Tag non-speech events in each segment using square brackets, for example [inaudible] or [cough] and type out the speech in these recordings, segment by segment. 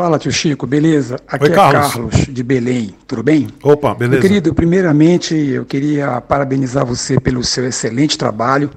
Fala, tio Chico, beleza? Aqui Oi, é Carlos. Carlos. de Belém, tudo bem? Opa, beleza. Meu querido, primeiramente eu queria parabenizar você pelo seu excelente trabalho.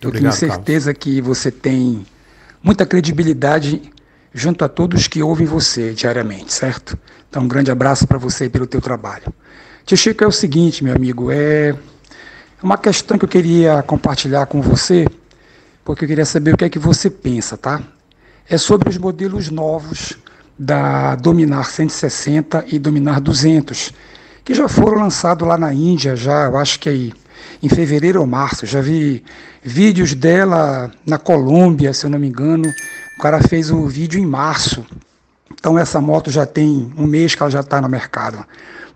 eu Obrigado, tenho certeza Carlos. que você tem muita credibilidade junto a todos que ouvem você diariamente, certo? Então, um grande abraço para você e pelo teu trabalho. Tio Chico, é o seguinte, meu amigo, é uma questão que eu queria compartilhar com você, porque eu queria saber o que é que você pensa, tá? É sobre os modelos novos da Dominar 160 e Dominar 200, que já foram lançados lá na Índia, já eu acho que aí em fevereiro ou março. Já vi vídeos dela na Colômbia, se eu não me engano. O cara fez o um vídeo em março. Então essa moto já tem um mês que ela já está no mercado.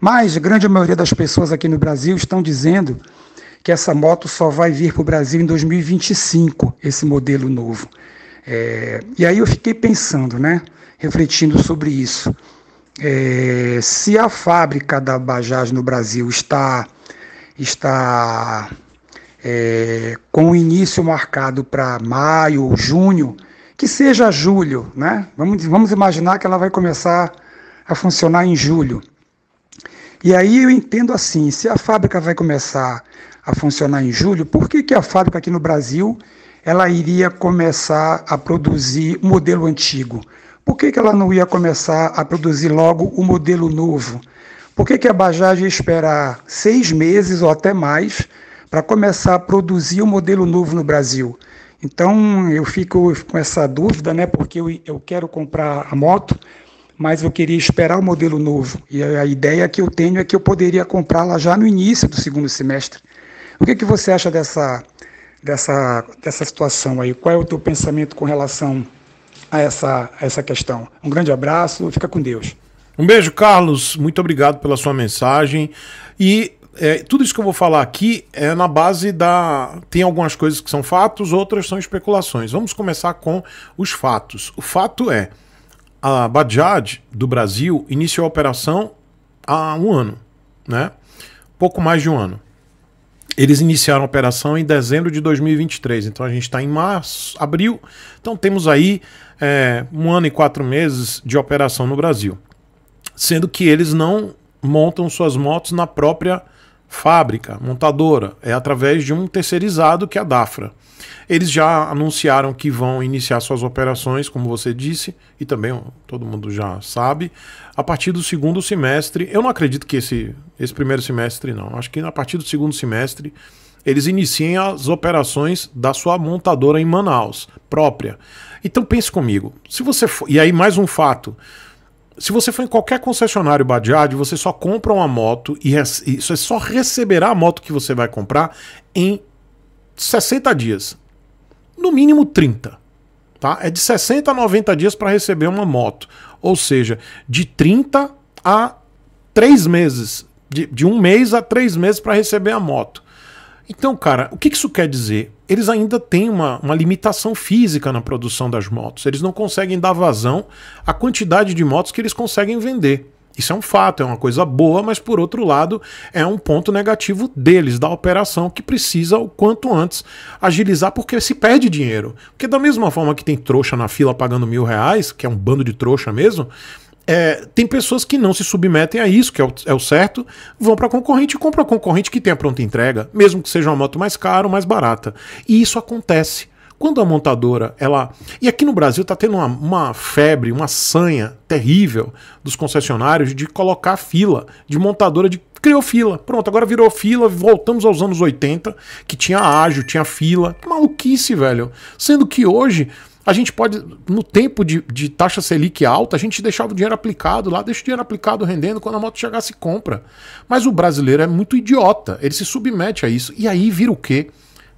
Mas grande maioria das pessoas aqui no Brasil estão dizendo que essa moto só vai vir para o Brasil em 2025, esse modelo novo. É, e aí eu fiquei pensando, né? refletindo sobre isso. É, se a fábrica da Bajaj no Brasil está, está é, com o início marcado para maio ou junho, que seja julho, né? Vamos, vamos imaginar que ela vai começar a funcionar em julho. E aí eu entendo assim, se a fábrica vai começar a funcionar em julho, por que, que a fábrica aqui no Brasil ela iria começar a produzir modelo antigo? Por que, que ela não ia começar a produzir logo o modelo novo? Por que, que a Bajaj ia esperar seis meses ou até mais para começar a produzir o um modelo novo no Brasil? Então eu fico com essa dúvida, né? Porque eu, eu quero comprar a moto, mas eu queria esperar o modelo novo. E a, a ideia que eu tenho é que eu poderia comprá-la já no início do segundo semestre. O que, que você acha dessa, dessa, dessa situação aí? Qual é o teu pensamento com relação a essa, a essa questão. Um grande abraço, fica com Deus. Um beijo, Carlos. Muito obrigado pela sua mensagem. E é, tudo isso que eu vou falar aqui é na base da. Tem algumas coisas que são fatos, outras são especulações. Vamos começar com os fatos. O fato é: a Bajaj do Brasil iniciou a operação há um ano, né? Pouco mais de um ano. Eles iniciaram a operação em dezembro de 2023, então a gente está em março, abril, então temos aí é, um ano e quatro meses de operação no Brasil, sendo que eles não montam suas motos na própria fábrica, montadora, é através de um terceirizado que é a Dafra. Eles já anunciaram que vão iniciar suas operações, como você disse, e também todo mundo já sabe, a partir do segundo semestre. Eu não acredito que esse, esse primeiro semestre, não. Acho que a partir do segundo semestre eles iniciem as operações da sua montadora em Manaus própria. Então pense comigo, se você for, e aí mais um fato, se você for em qualquer concessionário Bajaj, você só compra uma moto e, e você só receberá a moto que você vai comprar em 60 dias. No mínimo 30. Tá? É de 60 a 90 dias para receber uma moto. Ou seja, de 30 a 3 meses. De, de um mês a três meses para receber a moto. Então, cara, o que isso quer dizer? Eles ainda têm uma, uma limitação física na produção das motos. Eles não conseguem dar vazão à quantidade de motos que eles conseguem vender. Isso é um fato, é uma coisa boa, mas por outro lado, é um ponto negativo deles, da operação, que precisa o quanto antes agilizar, porque se perde dinheiro. Porque, da mesma forma que tem trouxa na fila pagando mil reais, que é um bando de trouxa mesmo, é, tem pessoas que não se submetem a isso, que é o, é o certo, vão para a concorrente e compram a concorrente que tem a pronta entrega, mesmo que seja uma moto mais cara ou mais barata. E isso acontece. Quando a montadora, ela. E aqui no Brasil está tendo uma, uma, febre, uma sanha terrível dos concessionários de colocar fila de montadora de criou fila. Pronto, agora virou fila, voltamos aos anos 80, que tinha ágil, tinha fila. Que maluquice, velho. Sendo que hoje a gente pode, no tempo de, de, taxa Selic alta, a gente deixava o dinheiro aplicado lá, deixa o dinheiro aplicado rendendo, quando a moto chegar se compra. Mas o brasileiro é muito idiota, ele se submete a isso. E aí vira o quê?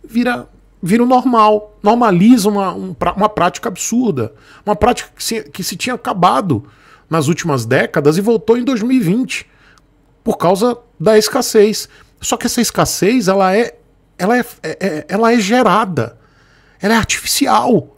Vira vira o normal, normaliza uma, um, uma prática absurda, uma prática que se, que se tinha acabado nas últimas décadas e voltou em 2020 por causa da escassez. Só que essa escassez ela é, ela é, é, é, ela é gerada, ela é artificial.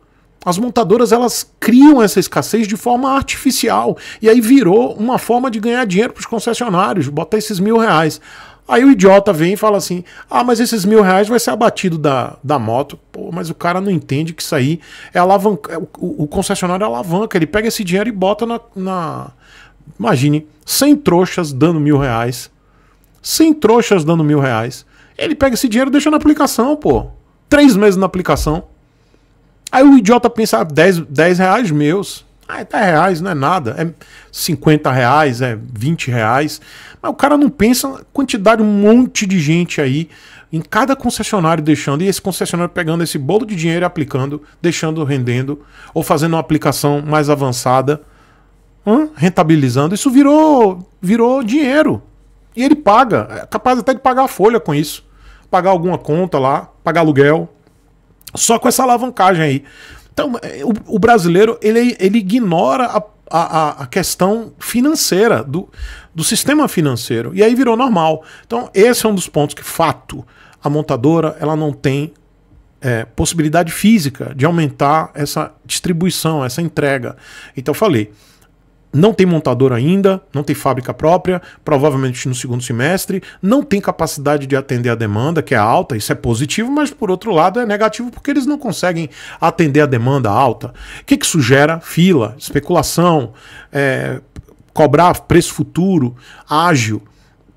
As montadoras elas criam essa escassez de forma artificial e aí virou uma forma de ganhar dinheiro para os concessionários, botar esses mil reais. Aí o idiota vem e fala assim: ah, mas esses mil reais vai ser abatido da, da moto. Pô, mas o cara não entende que isso aí é alavanca. É, o, o concessionário alavanca, ele pega esse dinheiro e bota na, na, Imagine, 100 trouxas dando mil reais. 100 trouxas dando mil reais. Ele pega esse dinheiro e deixa na aplicação, pô. Três meses na aplicação. Aí o idiota pensa, 10, ah, 10 reais meus. Ah, é 10 reais, não é nada. É 50 reais, é 20 reais. Mas o cara não pensa na quantidade, um monte de gente aí, em cada concessionário deixando, e esse concessionário pegando esse bolo de dinheiro e aplicando, deixando rendendo, ou fazendo uma aplicação mais avançada rentabilizando. Isso virou, virou dinheiro. E ele paga. É capaz até de pagar a folha com isso. Pagar alguma conta lá, pagar aluguel. Só com essa alavancagem aí. Então, é, o, o brasileiro, ele, ele ignora a, a, a questão financeira, do, do sistema financeiro. E aí virou normal. Então, esse é um dos pontos que, fato, a montadora ela não tem é, possibilidade física de aumentar essa distribuição, essa entrega. Então, eu falei, não tem montador ainda, não tem fábrica própria, provavelmente no segundo semestre, não tem capacidade de atender a demanda, que é alta, isso é positivo, mas por outro lado é negativo porque eles não conseguem atender a demanda alta. O que, que isso gera? Fila, especulação, é, cobrar preço futuro, ágil,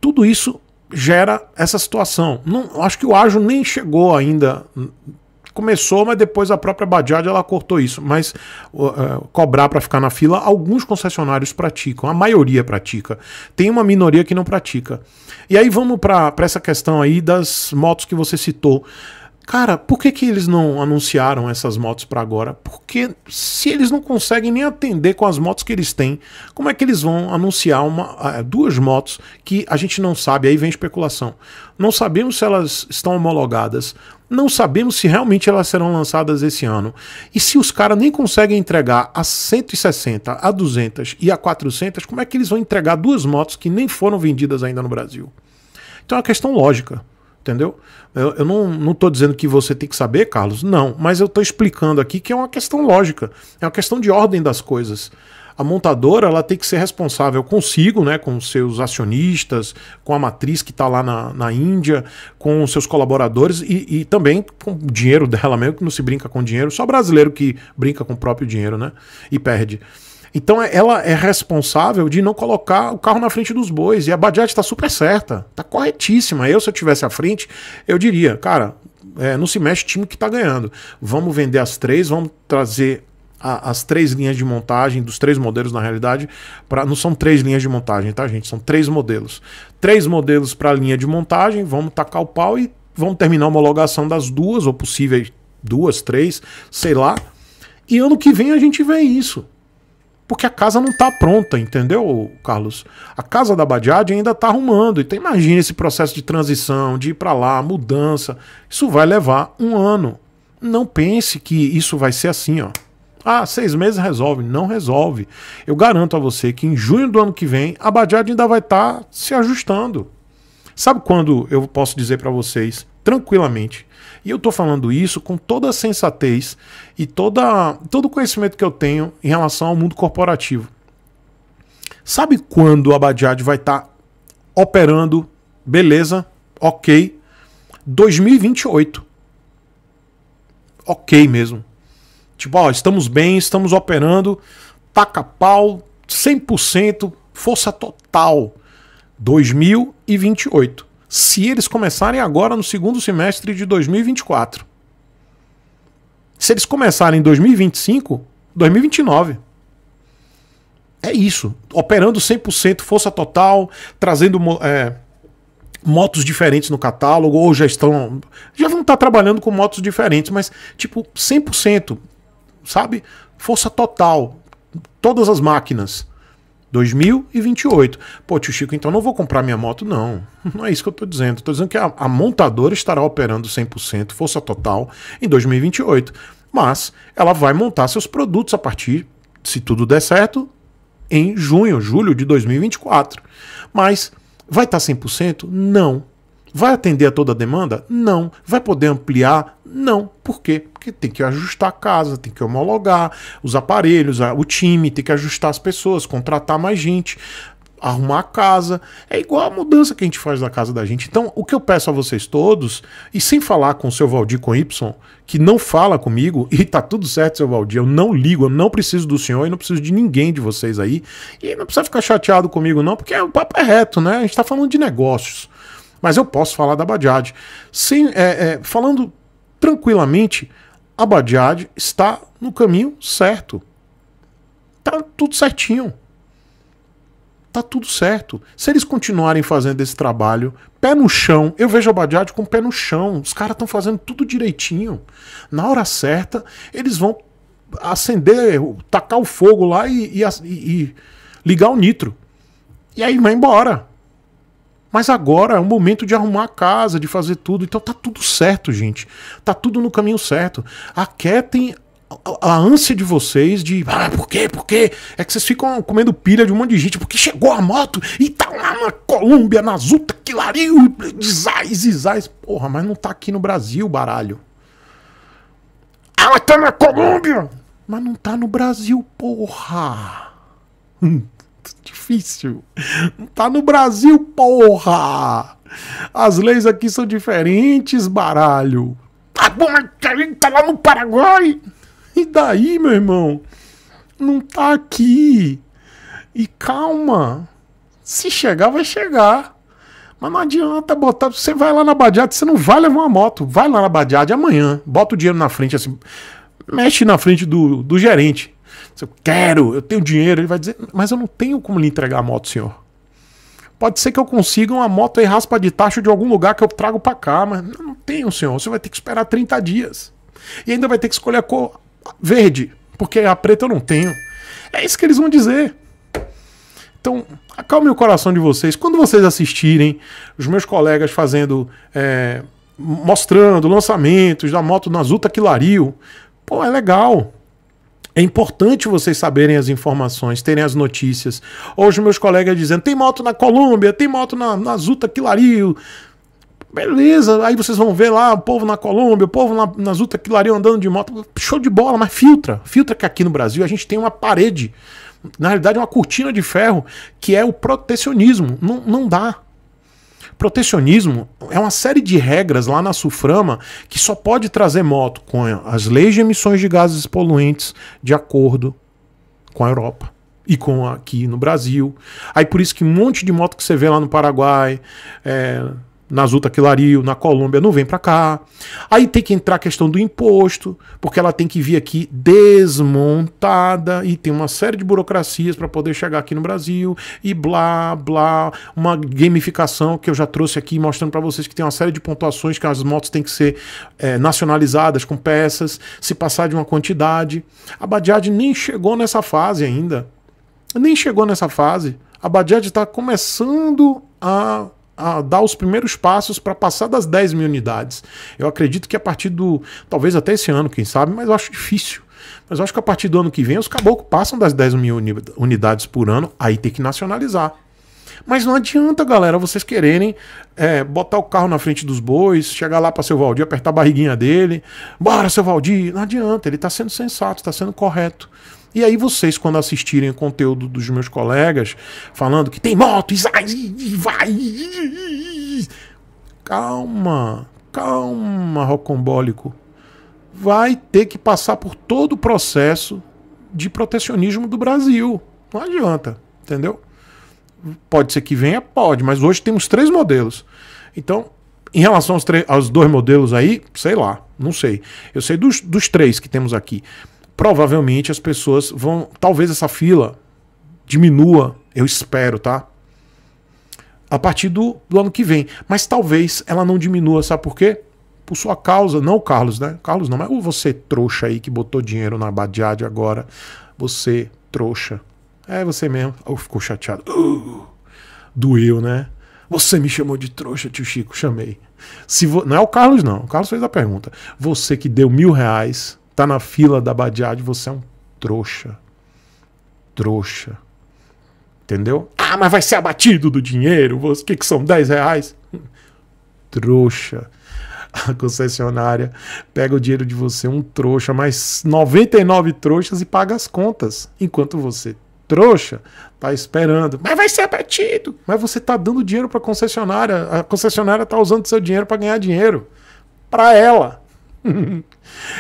tudo isso gera essa situação. Não, acho que o ágil nem chegou ainda começou, mas depois a própria Bajaj ela cortou isso. Mas uh, cobrar para ficar na fila, alguns concessionários praticam, a maioria pratica. Tem uma minoria que não pratica. E aí vamos para essa questão aí das motos que você citou. Cara, por que, que eles não anunciaram essas motos para agora? Porque se eles não conseguem nem atender com as motos que eles têm, como é que eles vão anunciar uma, ah, é, duas motos que a gente não sabe? Aí vem especulação. Não sabemos se elas estão homologadas, não sabemos se realmente elas serão lançadas esse ano. E se os caras nem conseguem entregar a 160, a 200 e a 400, como é que eles vão entregar duas motos que nem foram vendidas ainda no Brasil? Então é uma questão lógica. Entendeu? Eu, eu não estou dizendo que você tem que saber, Carlos, não, mas eu estou explicando aqui que é uma questão lógica, é uma questão de ordem das coisas a montadora ela tem que ser responsável consigo, né, com seus acionistas, com a matriz que está lá na, na Índia, com seus colaboradores e, e, também com o dinheiro dela mesmo, que não se brinca com dinheiro, só brasileiro que brinca com o próprio dinheiro né, e perde. Então é, ela é responsável de não colocar o carro na frente dos bois. E a Bajaj está super certa, está corretíssima. Eu, se eu tivesse à frente, eu diria, cara, é, não se mexe time que está ganhando. Vamos vender as três, vamos trazer a, as três linhas de montagem dos três modelos na realidade. Pra, não são três linhas de montagem, tá, gente? São três modelos. Três modelos para a linha de montagem, vamos tacar o pau e vamos terminar a homologação das duas, ou possíveis duas, três, sei lá. E ano que vem a gente vê isso porque a casa não está pronta, entendeu, Carlos? A casa da Badiade ainda está arrumando. Então imagina esse processo de transição, de ir para lá, mudança. Isso vai levar um ano. Não pense que isso vai ser assim, ó. Ah, seis meses resolve. Não resolve. Eu garanto a você que em junho do ano que vem, a Badiade ainda vai estar tá se ajustando. Sabe quando eu posso dizer para vocês tranquilamente. E eu estou falando isso com toda a sensatez e toda, todo o conhecimento que eu tenho em relação ao mundo corporativo. Sabe quando a Badiad vai estar tá operando? Beleza, ok. 2028. Ok mesmo. Tipo, ó, estamos bem, estamos operando, taca pau, 100%, força total. 2028 se eles começarem agora no segundo semestre de 2024. Se eles começarem em 2025, 2029. É isso. Operando 100%, força total, trazendo é, motos diferentes no catálogo, ou já estão. Já vão estar trabalhando com motos diferentes, mas tipo 100%, sabe? Força total. Todas as máquinas. 2028. Pô, tio Chico, então não vou comprar minha moto, não. [laughs] Não é isso que eu estou dizendo. Estou dizendo que a, a, montadora estará operando 100%, força total, em 2028. Mas ela vai montar seus produtos a partir, se tudo der certo, em junho, julho de 2024. Mas vai estar tá 100%? Não. Vai atender a toda a demanda? Não. Vai poder ampliar? Não. Por quê? Porque tem que ajustar a casa, tem que homologar os aparelhos, o time, tem que ajustar as pessoas, contratar mais gente, arrumar a casa. É igual a mudança que a gente faz na casa da gente. Então, o que eu peço a vocês todos, e sem falar com o seu Valdir com Y, que não fala comigo, [laughs] e tá tudo certo, seu Valdir, eu não ligo, eu não preciso do senhor e não preciso de ninguém de vocês aí. E não precisa ficar chateado comigo, não, porque o papo é reto, né? A gente tá falando de negócios. Mas eu posso falar da Bajaj. Sem, é, é, falando tranquilamente, a Bajaj está no caminho certo. Tá tudo certinho. Tá tudo certo. Se eles continuarem fazendo esse trabalho, pé no chão, eu vejo a Bajaj com o pé no chão. Os caras estão fazendo tudo direitinho. Na hora certa, eles vão acender, tacar o fogo lá e, e, e ligar o nitro. E aí vai embora. Mas agora é o momento de arrumar a casa, de fazer tudo. Então tá tudo certo, gente. Tá tudo no caminho certo. Aquietem a ânsia de vocês de ah, por quê, por quê? É que vocês ficam comendo pilha de um monte de gente, porque chegou a moto e tá lá na Colômbia, na Zuta, lariu, desais, desais, Porra, mas não tá aqui no Brasil, baralho. Ela ah, tá na Colômbia! Mas não tá no Brasil, porra! Hum difícil. Tá no Brasil, porra! As leis aqui são diferentes, baralho. Tá bom, mas a gente então tá lá no Paraguai. E daí, meu irmão? Não tá aqui. E calma. Se chegar, vai chegar. Mas não adianta botar. Você vai lá na Badiade, você não vai levar uma moto. Vai lá na Badiade amanhã. Bota o dinheiro na frente, assim. Mexe na frente do, do gerente eu quero, eu tenho dinheiro, ele vai dizer, mas eu não tenho como lhe entregar a moto, senhor. Pode ser que eu consiga uma moto aí raspa de taxa de algum lugar que eu trago para cá, mas não tenho, senhor. Você vai ter que esperar 30 dias. E ainda vai ter que escolher a cor verde, porque a preta eu não tenho. É isso que eles vão dizer. Então, acalme o coração de vocês. Quando vocês assistirem os meus colegas fazendo. É, mostrando lançamentos da moto nas Utaquilario, pô, é legal. É importante vocês saberem as informações, terem as notícias. Hoje meus colegas dizendo, tem moto na Colômbia, tem moto na, na Zuta Quilario. Beleza, aí vocês vão ver lá o povo na Colômbia, o povo na, na Zuta Quilario andando de moto. Show de bola, mas filtra. Filtra que aqui no Brasil a gente tem uma parede. Na realidade, é uma cortina de ferro que é o protecionismo. Não, não dá. Protecionismo é uma série de regras lá na Suframa que só pode trazer moto com as leis de emissões de gases poluentes de acordo com a Europa e com aqui no Brasil. Aí por isso que um monte de moto que você vê lá no Paraguai, é, nas Utaquilario, na Colômbia, não vem para cá. Aí tem que entrar a questão do imposto, porque ela tem que vir aqui desmontada e tem uma série de burocracias para poder chegar aqui no Brasil e blá, blá. Uma gamificação que eu já trouxe aqui mostrando para vocês que tem uma série de pontuações que as motos têm que ser é, nacionalizadas com peças, se passar de uma quantidade. A Badiad nem chegou nessa fase ainda. Nem chegou nessa fase. A Badiad está começando a a dar os primeiros passos para passar das 10 mil unidades. Eu acredito que a partir do. talvez até esse ano, quem sabe, mas eu acho difícil. Mas eu acho que a partir do ano que vem os caboclos passam das 10 mil unidades por ano, aí tem que nacionalizar. Mas não adianta, galera, vocês quererem é, botar o carro na frente dos bois, chegar lá para seu Valdir, apertar a barriguinha dele. Bora, seu Valdir! Não adianta, ele está sendo sensato, está sendo correto. E aí vocês, quando assistirem o conteúdo dos meus colegas, falando que tem moto, e vai... Calma, calma, rocombólico. Vai ter que passar por todo o processo de protecionismo do Brasil. Não adianta, entendeu? Pode ser que venha, pode, mas hoje temos três modelos. Então, em relação aos, aos dois modelos aí, sei lá, não sei. Eu sei dos, dos três que temos aqui provavelmente as pessoas vão. Talvez essa fila diminua, eu espero, tá? A partir do, do, ano que vem. Mas talvez ela não diminua, sabe por quê? Por sua causa, não o Carlos, né? Carlos não, mas você trouxa aí que botou dinheiro na Badiade agora. Você trouxa. É você mesmo. Oh, ficou chateado. Uh, doeu, né? Você me chamou de trouxa, tio Chico, chamei. Se vo... Não é o Carlos, não. O Carlos fez a pergunta. Você que deu mil reais tá na fila da Badiade, você é um trouxa. Trouxa. Entendeu? Ah, mas vai ser abatido do dinheiro. O que, que são 10 reais? Trouxa. A concessionária pega o dinheiro de você, um trouxa, mais 99 trouxas e paga as contas. Enquanto você, trouxa, tá esperando. Mas vai ser abatido. Mas você tá dando dinheiro para concessionária. A concessionária tá usando seu dinheiro para ganhar dinheiro. Para ela. [laughs]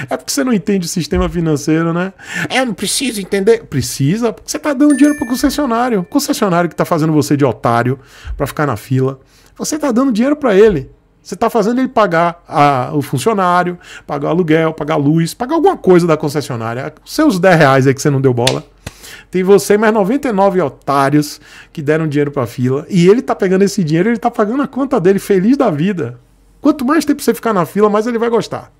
é porque você não entende o sistema financeiro, né? Eu é, não preciso entender. Precisa, porque você está dando dinheiro para o concessionário. O concessionário que está fazendo você de otário para ficar na fila. Você está dando dinheiro para ele. Você está fazendo ele pagar a, o funcionário, pagar o aluguel, pagar a luz, pagar alguma coisa da concessionária. Seus 10 reais aí que você não deu bola. Tem você mais 99 otários que deram dinheiro para a fila. E ele está pegando esse dinheiro, ele está pagando a conta dele, feliz da vida. Quanto mais tempo você ficar na fila, mais ele vai gostar.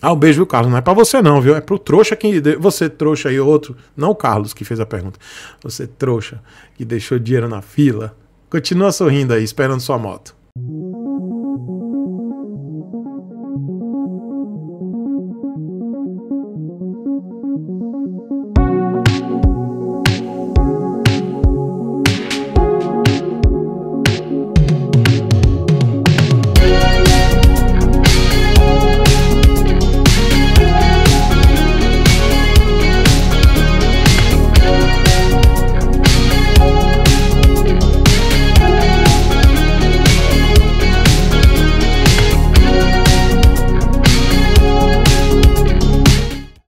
Ah, um beijo, viu, Carlos? Não é para você, não, viu? É pro trouxa que. Você trouxa aí outro. Não o Carlos que fez a pergunta. Você trouxa que deixou dinheiro na fila. Continua sorrindo aí, esperando sua moto.